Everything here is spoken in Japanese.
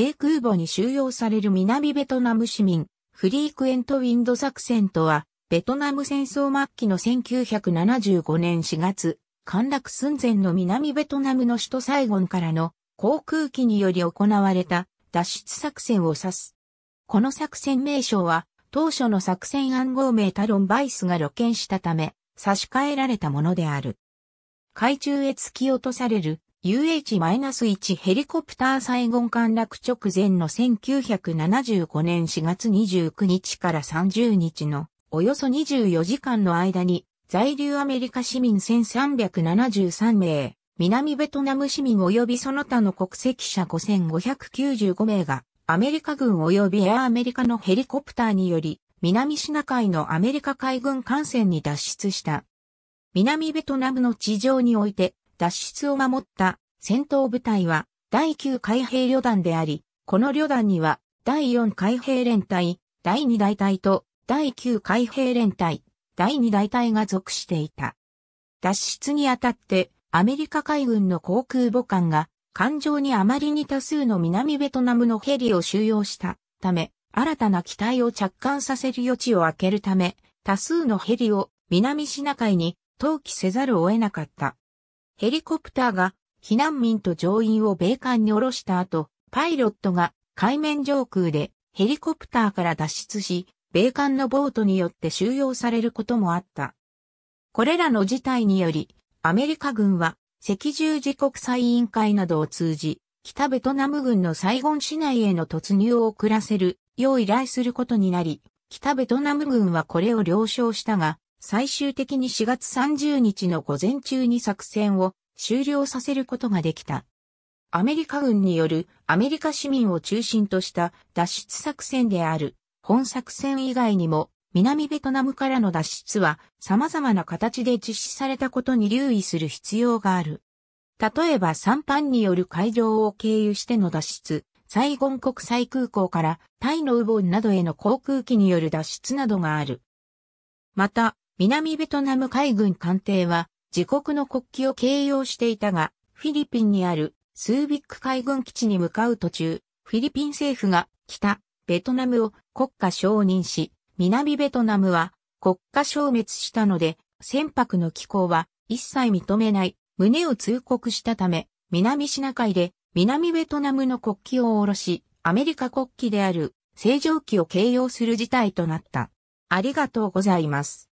米空母に収容される南ベトナム市民、フリークエントウィンド作戦とは、ベトナム戦争末期の1975年4月、陥落寸前の南ベトナムの首都サイゴンからの航空機により行われた脱出作戦を指す。この作戦名称は、当初の作戦暗号名タロンバイスが露見したため、差し替えられたものである。海中へ突き落とされる UH-1 ヘリコプターサイゴン陥落直前の1975年4月29日から30日のおよそ24時間の間に在留アメリカ市民1373名、南ベトナム市民及びその他の国籍者5595名がアメリカ軍及びエアアメリカのヘリコプターにより南シナ海のアメリカ海軍艦船に脱出した。南ベトナムの地上において脱出を守った戦闘部隊は第9海兵旅団であり、この旅団には第4海兵連隊、第2大隊と第9海兵連隊、第2大隊が属していた。脱出にあたってアメリカ海軍の航空母艦が艦上にあまりに多数の南ベトナムのヘリを収容したため、新たな機体を着艦させる余地を空けるため、多数のヘリを南シナ海に投棄せざるを得なかった。ヘリコプターが避難民と乗員を米艦に降ろした後、パイロットが海面上空でヘリコプターから脱出し、米艦のボートによって収容されることもあった。これらの事態により、アメリカ軍は赤十字国際委員会などを通じ、北ベトナム軍のサイゴン市内への突入を遅らせるよう依頼することになり、北ベトナム軍はこれを了承したが、最終的に4月30日の午前中に作戦を終了させることができた。アメリカ軍によるアメリカ市民を中心とした脱出作戦である本作戦以外にも南ベトナムからの脱出は様々な形で実施されたことに留意する必要がある。例えばサ班による海上を経由しての脱出、サイゴン国際空港からタイのウボンなどへの航空機による脱出などがある。また、南ベトナム海軍艦艇は自国の国旗を掲揚していたが、フィリピンにあるスービック海軍基地に向かう途中、フィリピン政府が北ベトナムを国家承認し、南ベトナムは国家消滅したので、船舶の寄港は一切認めない旨を通告したため、南シナ海で南ベトナムの国旗を下ろし、アメリカ国旗である正常旗を掲揚する事態となった。ありがとうございます。